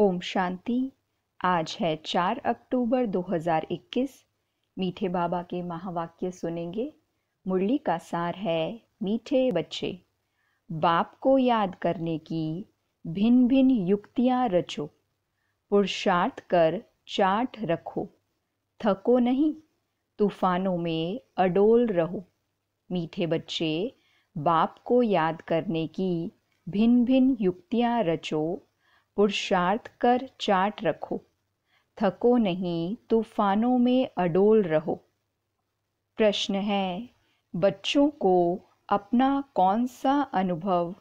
ओम शांति आज है 4 अक्टूबर 2021 मीठे बाबा के महावाक्य सुनेंगे मुरली का सार है मीठे बच्चे बाप को याद करने की भिन्न भिन्न युक्तियां रचो पुरुषार्थ कर चाट रखो थको नहीं तूफानों में अडोल रहो मीठे बच्चे बाप को याद करने की भिन्न भिन्न युक्तियां रचो पुरुषार्थ कर चाट रखो थको नहीं तूफानों में अडोल रहो प्रश्न है बच्चों को अपना कौन सा अनुभव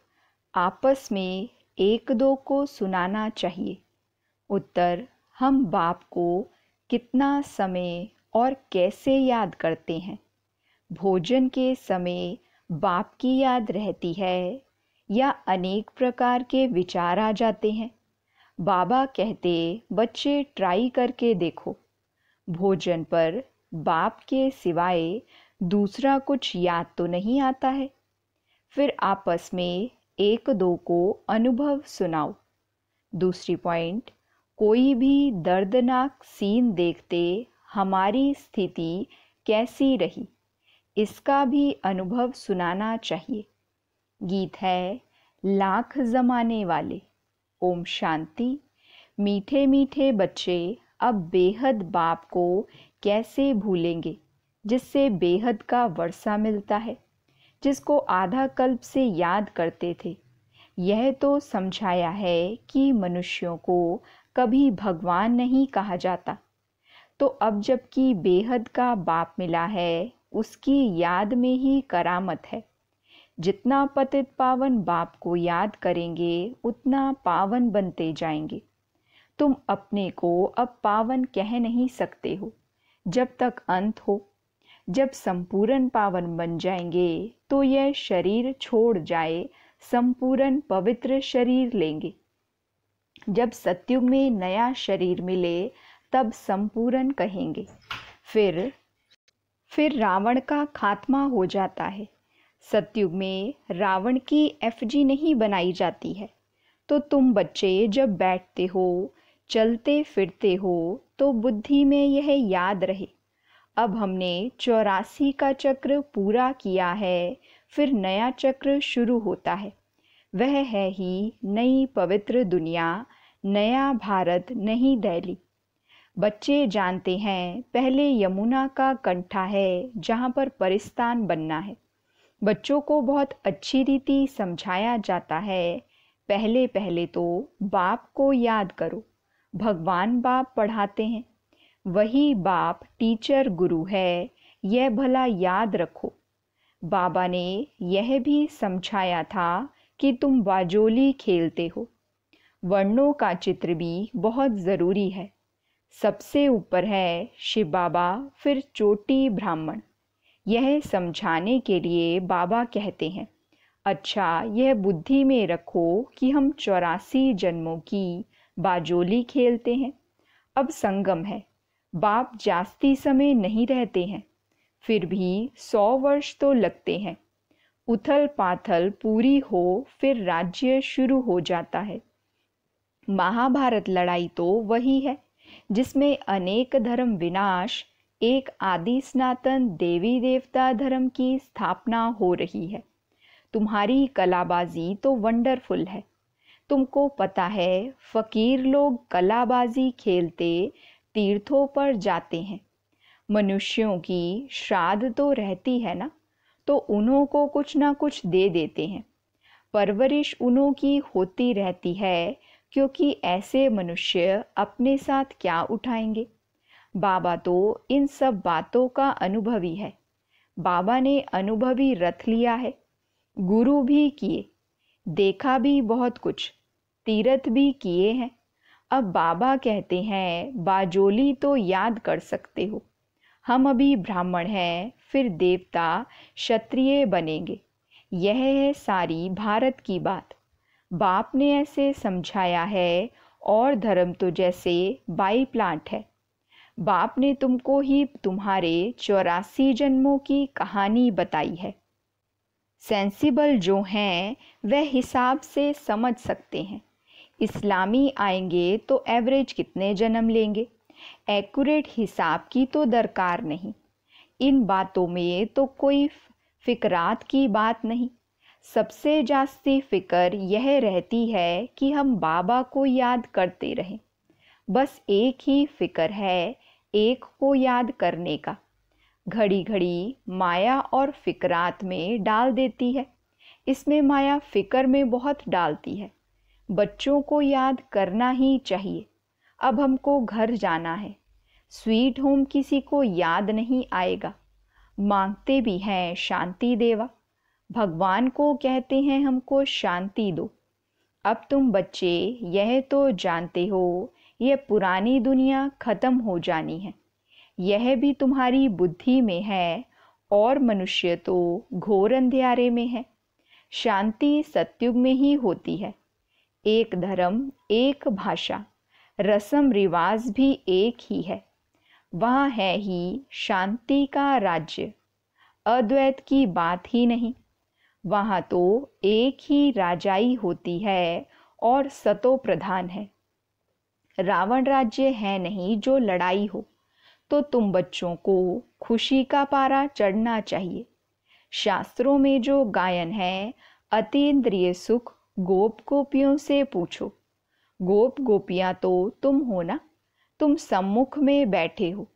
आपस में एक दो को सुनाना चाहिए उत्तर हम बाप को कितना समय और कैसे याद करते हैं भोजन के समय बाप की याद रहती है या अनेक प्रकार के विचार आ जाते हैं बाबा कहते बच्चे ट्राई करके देखो भोजन पर बाप के सिवाय दूसरा कुछ याद तो नहीं आता है फिर आपस में एक दो को अनुभव सुनाओ दूसरी पॉइंट कोई भी दर्दनाक सीन देखते हमारी स्थिति कैसी रही इसका भी अनुभव सुनाना चाहिए गीत है लाख जमाने वाले ओम शांति मीठे मीठे बच्चे अब बेहद बाप को कैसे भूलेंगे जिससे बेहद का वर्षा मिलता है जिसको आधा कल्प से याद करते थे यह तो समझाया है कि मनुष्यों को कभी भगवान नहीं कहा जाता तो अब जबकि बेहद का बाप मिला है उसकी याद में ही करामत है जितना पतित पावन बाप को याद करेंगे उतना पावन बनते जाएंगे तुम अपने को अब पावन कह नहीं सकते हो जब तक अंत हो जब संपूर्ण पावन बन जाएंगे तो यह शरीर छोड़ जाए संपूर्ण पवित्र शरीर लेंगे जब सत्युग में नया शरीर मिले तब संपूर्ण कहेंगे फिर फिर रावण का खात्मा हो जाता है सत्युग में रावण की एफजी नहीं बनाई जाती है तो तुम बच्चे जब बैठते हो चलते फिरते हो तो बुद्धि में यह याद रहे अब हमने चौरासी का चक्र पूरा किया है फिर नया चक्र शुरू होता है वह है ही नई पवित्र दुनिया नया भारत नहीं दैली बच्चे जानते हैं पहले यमुना का कंठा है जहाँ पर परिस्तान बनना है बच्चों को बहुत अच्छी रीति समझाया जाता है पहले पहले तो बाप को याद करो भगवान बाप पढ़ाते हैं वही बाप टीचर गुरु है यह भला याद रखो बाबा ने यह भी समझाया था कि तुम बाजोली खेलते हो वर्णों का चित्र भी बहुत ज़रूरी है सबसे ऊपर है शिव बाबा फिर चोटी ब्राह्मण यह समझाने के लिए बाबा कहते हैं अच्छा यह बुद्धि में रखो कि हम चौरासी जन्मों की बाजोली खेलते हैं अब संगम है बाप जास्ती समय नहीं रहते हैं फिर भी सौ वर्ष तो लगते हैं उथल पाथल पूरी हो फिर राज्य शुरू हो जाता है महाभारत लड़ाई तो वही है जिसमें अनेक धर्म विनाश एक आदि स्नातन देवी देवता धर्म की स्थापना हो रही है तुम्हारी कलाबाजी तो वंडरफुल है तुमको पता है फकीर लोग कलाबाजी खेलते तीर्थों पर जाते हैं मनुष्यों की श्राद्ध तो रहती है ना तो उन्हों को कुछ ना कुछ दे देते हैं परवरिश उन्हों की होती रहती है क्योंकि ऐसे मनुष्य अपने साथ क्या उठाएंगे बाबा तो इन सब बातों का अनुभवी है बाबा ने अनुभवी रथ लिया है गुरु भी किए देखा भी बहुत कुछ तीरथ भी किए हैं अब बाबा कहते हैं बाजोली तो याद कर सकते हो हम अभी ब्राह्मण हैं फिर देवता क्षत्रिय बनेंगे यह है सारी भारत की बात बाप ने ऐसे समझाया है और धर्म तो जैसे बाई प्लांट है बाप ने तुमको ही तुम्हारे चौरासी जन्मों की कहानी बताई है सेंसिबल जो हैं वह हिसाब से समझ सकते हैं इस्लामी आएंगे तो एवरेज कितने जन्म लेंगे एक्यूरेट हिसाब की तो दरकार नहीं इन बातों में तो कोई फिकरात की बात नहीं सबसे जास्ती फिक्र यह रहती है कि हम बाबा को याद करते रहें बस एक ही फिक्र है एक को याद करने का घड़ी घड़ी माया और फिकरात में डाल देती है इसमें माया फिकर में बहुत डालती है बच्चों को याद करना ही चाहिए अब हमको घर जाना है स्वीट होम किसी को याद नहीं आएगा मांगते भी हैं शांति देवा भगवान को कहते हैं हमको शांति दो अब तुम बच्चे यह तो जानते हो यह पुरानी दुनिया खत्म हो जानी है यह भी तुम्हारी बुद्धि में है और मनुष्य तो घोर अंधेरे में है शांति सत्युग में ही होती है एक धर्म एक भाषा रसम रिवाज भी एक ही है वह है ही शांति का राज्य अद्वैत की बात ही नहीं वहाँ तो एक ही राजाई होती है और सतो प्रधान है रावण राज्य है नहीं जो लड़ाई हो तो तुम बच्चों को खुशी का पारा चढ़ना चाहिए शास्त्रों में जो गायन है अतीन्द्रिय सुख गोप गोपियों से पूछो गोप गोपियाँ तो तुम हो ना तुम सम्मुख में बैठे हो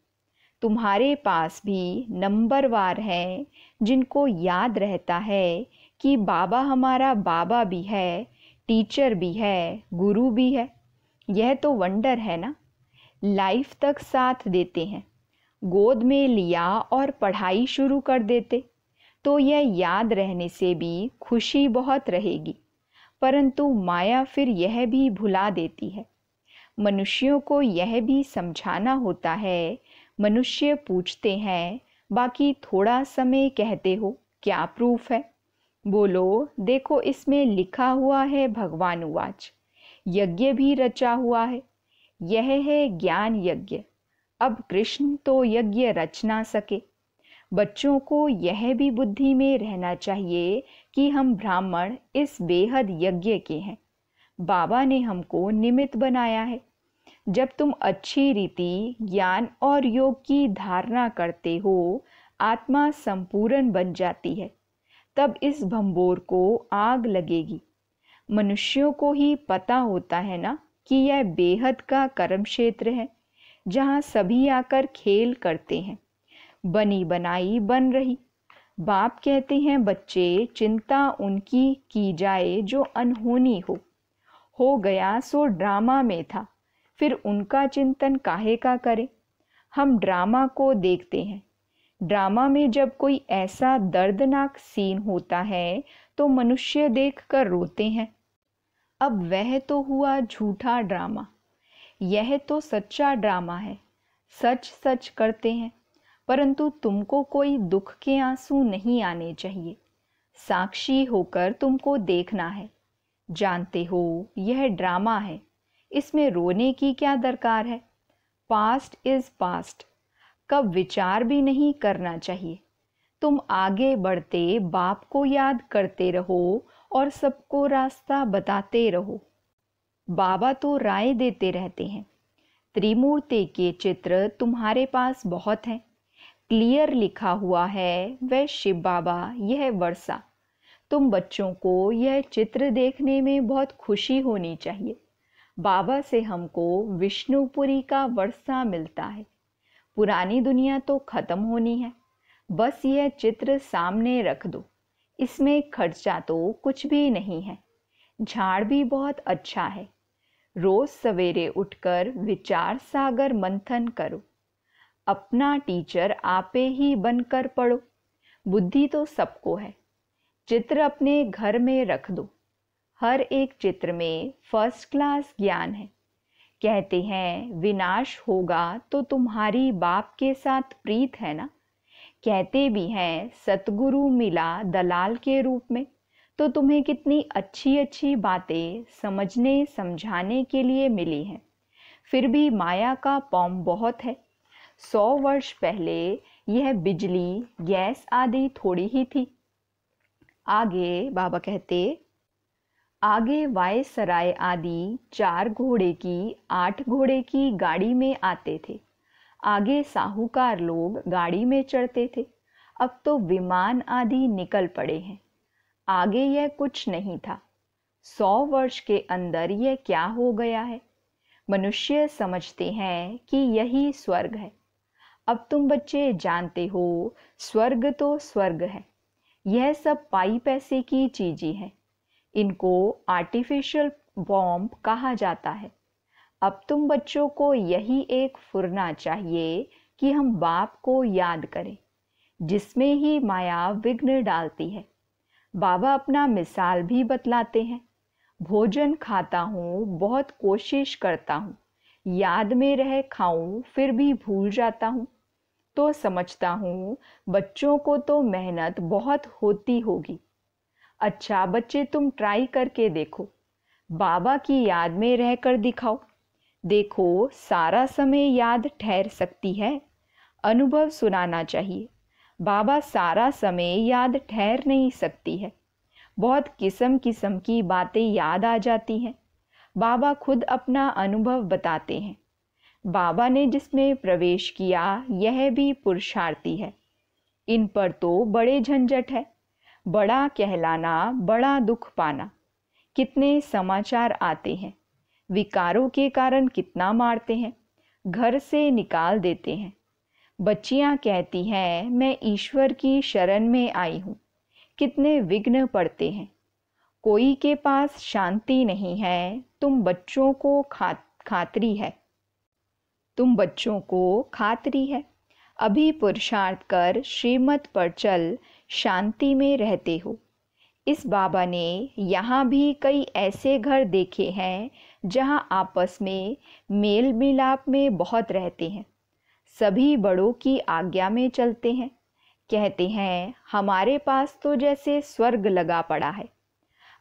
तुम्हारे पास भी नंबरवार हैं जिनको याद रहता है कि बाबा हमारा बाबा भी है टीचर भी है गुरु भी है यह तो वंडर है ना लाइफ तक साथ देते हैं गोद में लिया और पढ़ाई शुरू कर देते तो यह याद रहने से भी खुशी बहुत रहेगी परंतु माया फिर यह भी भुला देती है मनुष्यों को यह भी समझाना होता है मनुष्य पूछते हैं बाकी थोड़ा समय कहते हो क्या प्रूफ है बोलो देखो इसमें लिखा हुआ है भगवान उवाच यज्ञ भी रचा हुआ है यह है ज्ञान यज्ञ अब कृष्ण तो यज्ञ रच ना सके बच्चों को यह भी बुद्धि में रहना चाहिए कि हम ब्राह्मण इस बेहद यज्ञ के हैं बाबा ने हमको निमित्त बनाया है जब तुम अच्छी रीति ज्ञान और योग की धारणा करते हो आत्मा संपूर्ण बन जाती है तब इस भंबोर को आग लगेगी मनुष्यों को ही पता होता है ना कि यह बेहद का कर्म क्षेत्र है जहाँ सभी आकर खेल करते हैं बनी बनाई बन रही बाप कहते हैं बच्चे चिंता उनकी की जाए जो अनहोनी हो हो गया सो ड्रामा में था फिर उनका चिंतन काहे का करें हम ड्रामा को देखते हैं ड्रामा में जब कोई ऐसा दर्दनाक सीन होता है तो मनुष्य देखकर रोते हैं अब वह तो हुआ झूठा ड्रामा यह तो सच्चा ड्रामा है सच सच करते हैं परंतु तुमको कोई दुख के आंसू नहीं आने चाहिए साक्षी होकर तुमको देखना है जानते हो यह ड्रामा है इसमें रोने की क्या दरकार है पास्ट इज पास्ट कब विचार भी नहीं करना चाहिए तुम आगे बढ़ते बाप को याद करते रहो और सबको रास्ता बताते रहो बाबा तो राय देते रहते हैं त्रिमूर्ति के चित्र तुम्हारे पास बहुत हैं क्लियर लिखा हुआ है वह शिव बाबा यह वर्षा तुम बच्चों को यह चित्र देखने में बहुत खुशी होनी चाहिए बाबा से हमको विष्णुपुरी का वर्षा मिलता है पुरानी दुनिया तो खत्म होनी है बस यह चित्र सामने रख दो इसमें खर्चा तो कुछ भी नहीं है झाड़ भी बहुत अच्छा है रोज सवेरे उठकर विचार सागर मंथन करो अपना टीचर आपे ही बनकर पढ़ो बुद्धि तो सबको है चित्र अपने घर में रख दो हर एक चित्र में फर्स्ट क्लास ज्ञान है कहते हैं विनाश होगा तो तुम्हारी बाप के साथ प्रीत है ना कहते भी हैं सतगुरु मिला दलाल के रूप में तो तुम्हें कितनी अच्छी अच्छी बातें समझने समझाने के लिए मिली हैं फिर भी माया का पॉम बहुत है सौ वर्ष पहले यह बिजली गैस आदि थोड़ी ही थी आगे बाबा कहते आगे वायसराय आदि चार घोड़े की आठ घोड़े की गाड़ी में आते थे आगे साहूकार लोग गाड़ी में चढ़ते थे अब तो विमान आदि निकल पड़े हैं आगे यह कुछ नहीं था सौ वर्ष के अंदर यह क्या हो गया है मनुष्य समझते हैं कि यही स्वर्ग है अब तुम बच्चे जानते हो स्वर्ग तो स्वर्ग है यह सब पाई पैसे की चीजें हैं इनको आर्टिफिशियल बॉम्ब कहा जाता है अब तुम बच्चों को यही एक फुरना चाहिए कि हम बाप को याद करें जिसमें ही माया विघ्न डालती है बाबा अपना मिसाल भी बतलाते हैं भोजन खाता हूँ बहुत कोशिश करता हूँ याद में रह खाऊं फिर भी भूल जाता हूँ तो समझता हूँ बच्चों को तो मेहनत बहुत होती होगी अच्छा बच्चे तुम ट्राई करके देखो बाबा की याद में रहकर दिखाओ देखो सारा समय याद ठहर सकती है अनुभव सुनाना चाहिए बाबा सारा समय याद ठहर नहीं सकती है बहुत किस्म किस्म की बातें याद आ जाती हैं बाबा खुद अपना अनुभव बताते हैं बाबा ने जिसमें प्रवेश किया यह भी पुरुषार्थी है इन पर तो बड़े झंझट है बड़ा कहलाना बड़ा दुख पाना कितने समाचार आते हैं विकारों के कारण कितना मारते हैं घर से निकाल देते हैं बच्चियां कहती हैं मैं ईश्वर की शरण में आई हूँ कितने विघ्न पड़ते हैं कोई के पास शांति नहीं है तुम बच्चों को खा खातरी है तुम बच्चों को खातरी है अभी पुरुषार्थ कर श्रीमत पर चल शांति में रहते हो इस बाबा ने यहाँ भी कई ऐसे घर देखे हैं जहाँ आपस में मेल मिलाप में बहुत रहते हैं सभी बड़ों की आज्ञा में चलते हैं कहते हैं हमारे पास तो जैसे स्वर्ग लगा पड़ा है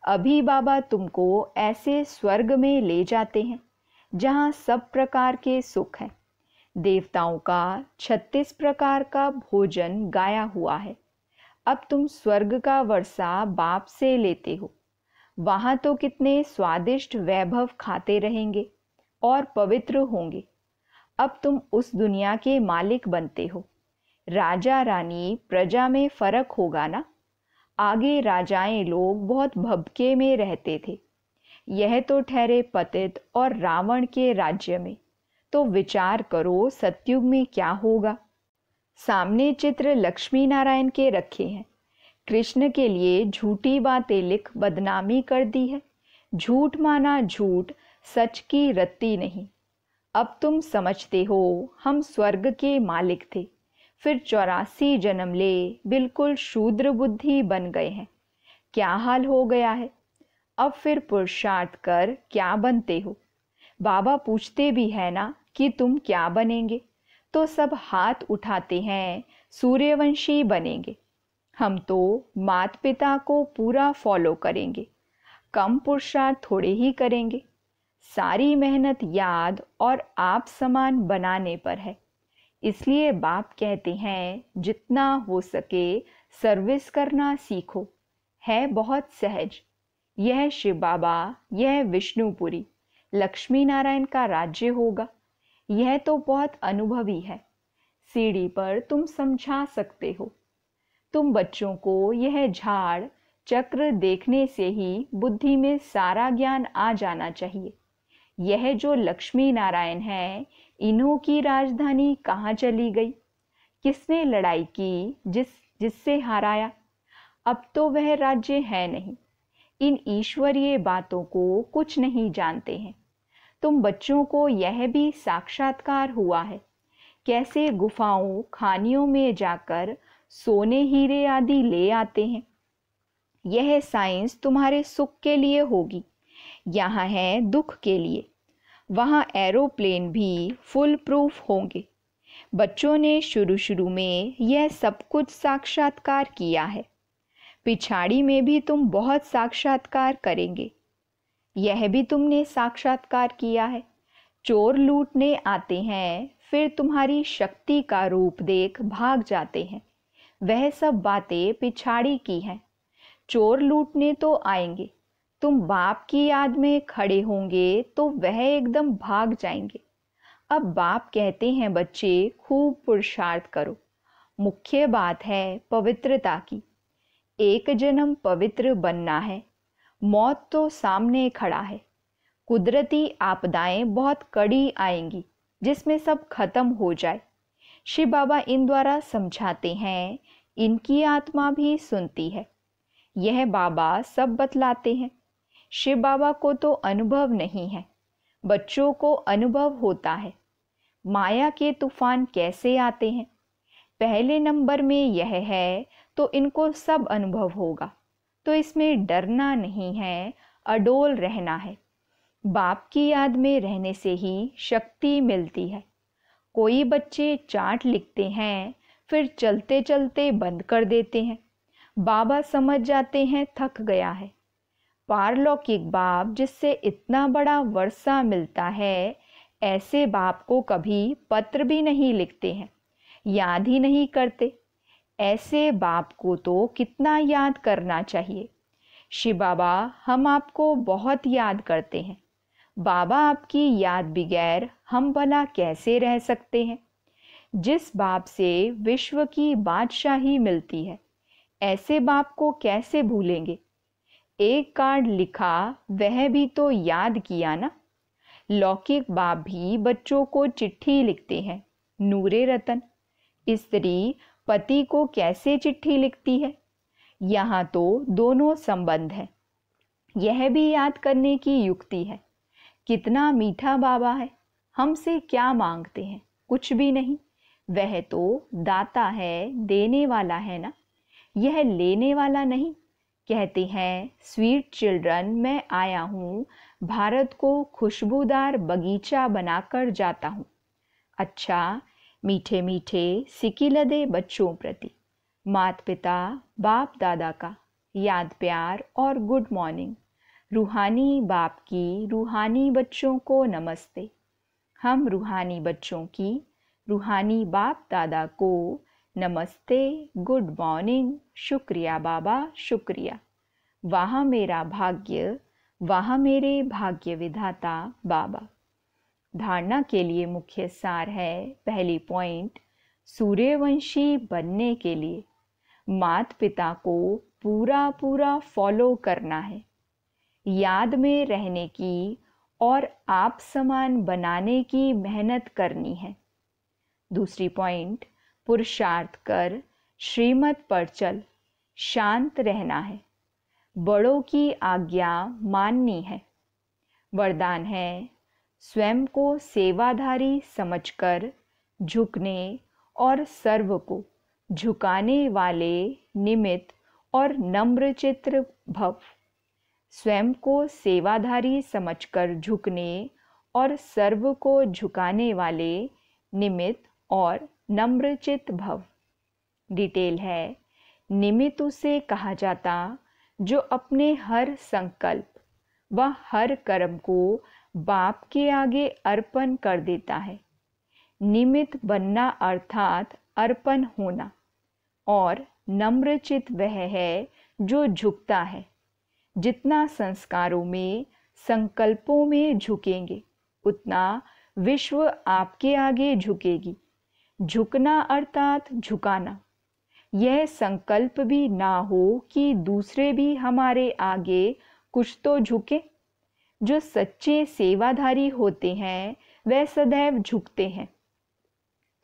अभी बाबा तुमको ऐसे स्वर्ग में ले जाते हैं जहाँ सब प्रकार के सुख हैं देवताओं का छत्तीस प्रकार का भोजन गाया हुआ है अब तुम स्वर्ग का वर्षा बाप से लेते हो वहां तो कितने स्वादिष्ट वैभव खाते रहेंगे और पवित्र होंगे अब तुम उस दुनिया के मालिक बनते हो राजा रानी प्रजा में फर्क होगा ना आगे राजाएं लोग बहुत भबके में रहते थे यह तो ठहरे पतित और रावण के राज्य में तो विचार करो सत्युग में क्या होगा सामने चित्र लक्ष्मी नारायण के रखे हैं कृष्ण के लिए झूठी बातें लिख बदनामी कर दी है झूठ माना झूठ सच की रत्ती नहीं अब तुम समझते हो हम स्वर्ग के मालिक थे फिर चौरासी जन्म ले बिल्कुल शूद्र बुद्धि बन गए हैं क्या हाल हो गया है अब फिर पुरुषार्थ कर क्या बनते हो बाबा पूछते भी है ना कि तुम क्या बनेंगे तो सब हाथ उठाते हैं सूर्यवंशी बनेंगे हम तो माता पिता को पूरा फॉलो करेंगे कम पुरुषार्थ थोड़े ही करेंगे सारी मेहनत याद और आप समान बनाने पर है इसलिए बाप कहते हैं जितना हो सके सर्विस करना सीखो है बहुत सहज यह शिव बाबा यह विष्णुपुरी लक्ष्मी नारायण का राज्य होगा यह तो बहुत अनुभवी है सीढ़ी पर तुम समझा सकते हो तुम बच्चों को यह झाड़ चक्र देखने से ही बुद्धि में सारा ज्ञान आ जाना चाहिए यह जो लक्ष्मी नारायण है इन्हों की राजधानी कहाँ चली गई किसने लड़ाई की जिस जिससे हराया अब तो वह राज्य है नहीं इन ईश्वरीय बातों को कुछ नहीं जानते हैं तुम बच्चों को यह भी साक्षात्कार हुआ है कैसे गुफाओं खानियों में जाकर सोने हीरे आदि ले आते हैं यह साइंस तुम्हारे सुख के लिए होगी यहाँ है दुख के लिए वहाँ एरोप्लेन भी फुल प्रूफ होंगे बच्चों ने शुरू शुरू में यह सब कुछ साक्षात्कार किया है पिछाड़ी में भी तुम बहुत साक्षात्कार करेंगे यह भी तुमने साक्षात्कार किया है चोर लूटने आते हैं फिर तुम्हारी शक्ति का रूप देख भाग जाते हैं वह सब बातें पिछाड़ी की हैं चोर लूटने तो आएंगे तुम बाप की याद में खड़े होंगे तो वह एकदम भाग जाएंगे अब बाप कहते हैं बच्चे खूब पुरुषार्थ करो मुख्य बात है पवित्रता की एक जन्म पवित्र बनना है मौत तो सामने खड़ा है कुदरती आपदाएं बहुत कड़ी आएंगी जिसमें सब खत्म हो जाए श्री बाबा इन द्वारा समझाते हैं इनकी आत्मा भी सुनती है यह बाबा सब बतलाते हैं शिव बाबा को तो अनुभव नहीं है बच्चों को अनुभव होता है माया के तूफान कैसे आते हैं पहले नंबर में यह है तो इनको सब अनुभव होगा तो इसमें डरना नहीं है अडोल रहना है बाप की याद में रहने से ही शक्ति मिलती है कोई बच्चे चाट लिखते हैं फिर चलते चलते बंद कर देते हैं बाबा समझ जाते हैं थक गया है पारलौकिक बाप जिससे इतना बड़ा वर्षा मिलता है ऐसे बाप को कभी पत्र भी नहीं लिखते हैं याद ही नहीं करते ऐसे बाप को तो कितना याद करना चाहिए शिव बाबा हम आपको बहुत याद करते हैं बाबा आपकी याद बगैर हम भला कैसे रह सकते हैं जिस बाप से विश्व की बादशाही मिलती है ऐसे बाप को कैसे भूलेंगे एक कार्ड लिखा वह भी तो याद किया ना लौकिक बाप भी बच्चों को चिट्ठी लिखते हैं नूरे रतन स्त्री पति को कैसे चिट्ठी लिखती है यहाँ तो दोनों संबंध है यह भी याद करने की युक्ति है कितना मीठा बाबा है हमसे क्या मांगते हैं कुछ भी नहीं वह तो दाता है देने वाला है ना यह लेने वाला नहीं कहते हैं स्वीट चिल्ड्रन मैं आया हूँ भारत को खुशबूदार बगीचा बनाकर जाता हूँ अच्छा मीठे मीठे सिकिलदे बच्चों प्रति मात पिता बाप दादा का याद प्यार और गुड मॉर्निंग रूहानी बाप की रूहानी बच्चों को नमस्ते हम रूहानी बच्चों की रूहानी बाप दादा को नमस्ते गुड मॉर्निंग शुक्रिया बाबा शुक्रिया वहाँ मेरा भाग्य वहाँ मेरे भाग्य विधाता बाबा धारणा के लिए मुख्य सार है पहली पॉइंट सूर्यवंशी बनने के लिए मात पिता को पूरा पूरा फॉलो करना है याद में रहने की और आप समान बनाने की मेहनत करनी है दूसरी पॉइंट पुरुषार्थ कर श्रीमत पर चल शांत रहना है बड़ों की आज्ञा माननी है वरदान है स्वयं को सेवाधारी समझकर झुकने और सर्व को झुकाने वाले निमित्त और नम्रचित्र भव स्वयं को सेवाधारी समझकर झुकने और सर्व को झुकाने वाले निमित्त और नम्रचित भव डिटेल है निमित उसे कहा जाता जो अपने हर संकल्प व हर कर्म को बाप के आगे अर्पण कर देता है निमित बनना अर्थात अर्पण होना और नम्रचित वह है जो झुकता है जितना संस्कारों में संकल्पों में झुकेंगे उतना विश्व आपके आगे झुकेगी झुकना अर्थात झुकाना यह संकल्प भी ना हो कि दूसरे भी हमारे आगे कुछ तो झुके जो सच्चे सेवाधारी होते हैं वह सदैव झुकते हैं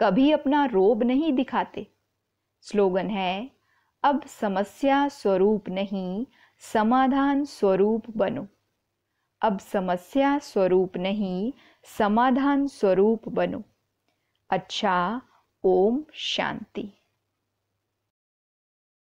कभी अपना रोब नहीं दिखाते स्लोगन है अब समस्या स्वरूप नहीं समाधान स्वरूप बनो अब समस्या स्वरूप नहीं समाधान स्वरूप बनो अच्छा ओम शांति